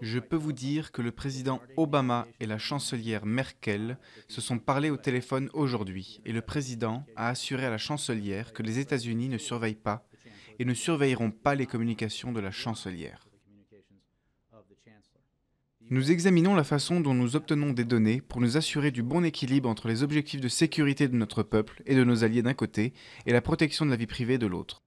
Je peux vous dire que le président Obama et la chancelière Merkel uh, se sont parlé au téléphone aujourd'hui et le président a assuré à la chancelière que les États-Unis ne surveillent pas et ne surveilleront pas les communications de la chancelière. Nous examinons la façon dont nous obtenons des données pour nous assurer du bon équilibre entre les objectifs de sécurité de notre peuple et de nos alliés d'un côté et la protection de la vie privée de l'autre.